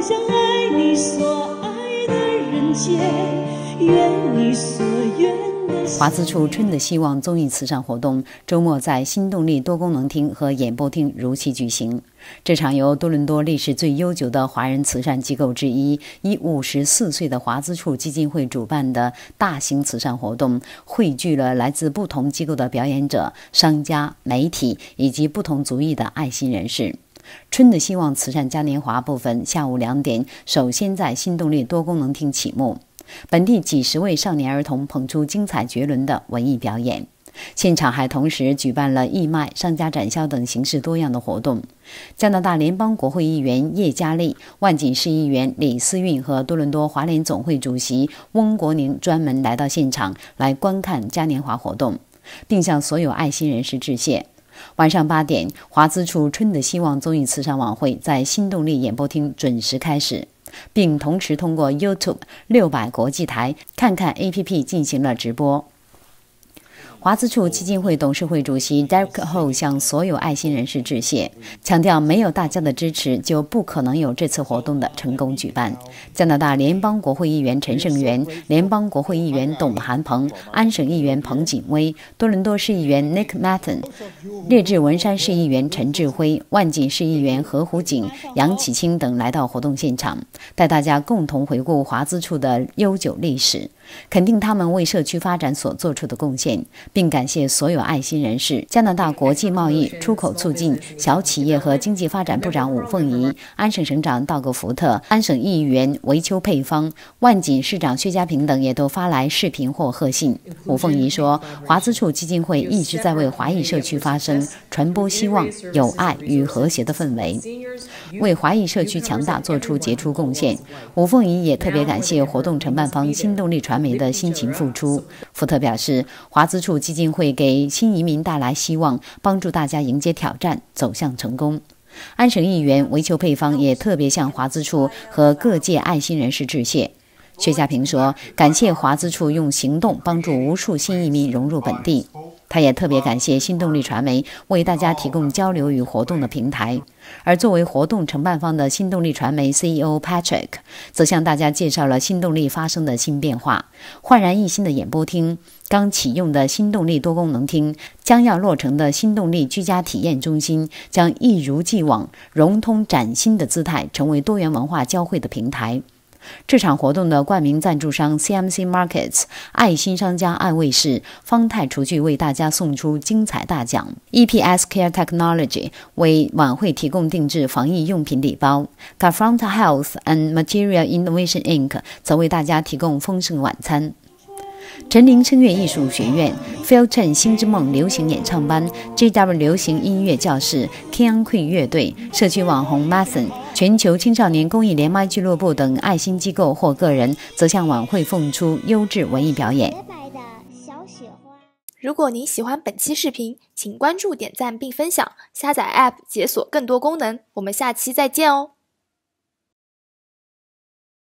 想爱爱你你所所的人间，愿愿。华资处春的希望综艺慈善活动周末在新动力多功能厅和演播厅如期举行。这场由多伦多历史最悠久的华人慈善机构之一、以五十四岁的华资处基金会主办的大型慈善活动，汇聚了来自不同机构的表演者、商家、媒体以及不同族裔的爱心人士。春的希望慈善嘉年华部分下午两点首先在新动力多功能厅启幕，本地几十位少年儿童捧出精彩绝伦的文艺表演，现场还同时举办了义卖、商家展销等形式多样的活动。加拿大联邦国会议员叶嘉丽、万锦市议员李思韵和多伦多华联总会主席翁国宁专门来到现场来观看嘉年华活动，并向所有爱心人士致谢。晚上八点，华资处春的希望综艺慈善晚会在新动力演播厅准时开始，并同时通过 YouTube 六百国际台看看 APP 进行了直播。华资处基金会董事会主席 Derek h o 向所有爱心人士致谢，强调没有大家的支持，就不可能有这次活动的成功举办。加拿大联邦国会议员陈胜元、联邦国会议员董韩鹏、安省议员彭锦威、多伦多市议员 Nick Mathen、列治文山市议员陈志辉、万锦市议员何湖景、杨启清等来到活动现场，带大家共同回顾华资处的悠久历史。肯定他们为社区发展所做出的贡献，并感谢所有爱心人士。加拿大国际贸易、出口促进、小企业和经济发展部长伍凤仪、安省省长道格·福特、安省议员维丘佩方、万锦市长薛家平等也都发来视频或贺信。伍凤仪说：“华资处基金会一直在为华裔社区发声，传播希望、友爱与和谐的氛围，为华裔社区强大做出杰出贡献。”伍凤仪也特别感谢活动承办方新动力传。的辛勤付出。福特表示，华资处基金会给新移民带来希望，帮助大家迎接挑战，走向成功。安省议员维求配方也特别向华资处和各界爱心人士致谢。薛家平说：“感谢华资处用行动帮助无数新移民融入本地。”他也特别感谢新动力传媒为大家提供交流与活动的平台，而作为活动承办方的新动力传媒 CEO Patrick 则向大家介绍了新动力发生的新变化：焕然一新的演播厅、刚启用的新动力多功能厅、将要落成的新动力居家体验中心，将一如既往融通崭新的姿态，成为多元文化交汇的平台。这场活动的冠名赞助商 CMC Markets、爱心商家爱卫士、方太厨具为大家送出精彩大奖；EPS Care Technology 为晚会提供定制防疫用品礼包；Gaffront Health and Material Innovation Inc. 则为大家提供丰盛晚餐。陈林声乐艺术学院、f e i l Chen 星之梦流行演唱班、JW 流行音乐教室、King Queen 乐队、社区网红 Mason。全球青少年公益联麦俱乐部等爱心机构或个人，则向晚会奉出优质文艺表演。如果您喜欢本期视频，请关注、点赞并分享，下载 App 解锁更多功能。我们下期再见哦！